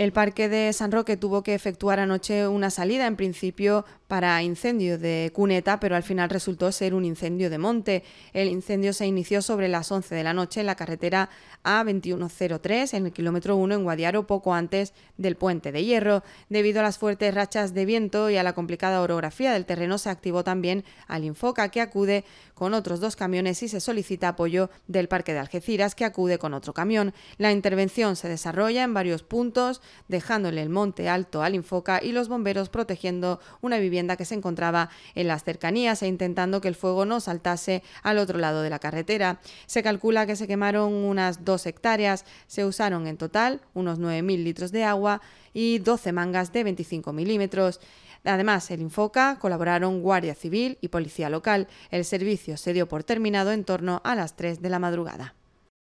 El parque de San Roque tuvo que efectuar anoche una salida, en principio para incendio de cuneta, pero al final resultó ser un incendio de monte. El incendio se inició sobre las 11 de la noche en la carretera A2103, en el kilómetro 1 en Guadiaro, poco antes del puente de hierro. Debido a las fuertes rachas de viento y a la complicada orografía del terreno, se activó también al Infoca, que acude con otros dos camiones y se solicita apoyo del Parque de Algeciras, que acude con otro camión. La intervención se desarrolla en varios puntos, dejándole el monte alto al Infoca y los bomberos protegiendo una vivienda que se encontraba en las cercanías e intentando que el fuego no saltase al otro lado de la carretera. Se calcula que se quemaron unas dos hectáreas, se usaron en total unos 9.000 litros de agua y 12 mangas de 25 milímetros. Además, el Infoca colaboraron Guardia Civil y Policía Local. El servicio se dio por terminado en torno a las 3 de la madrugada.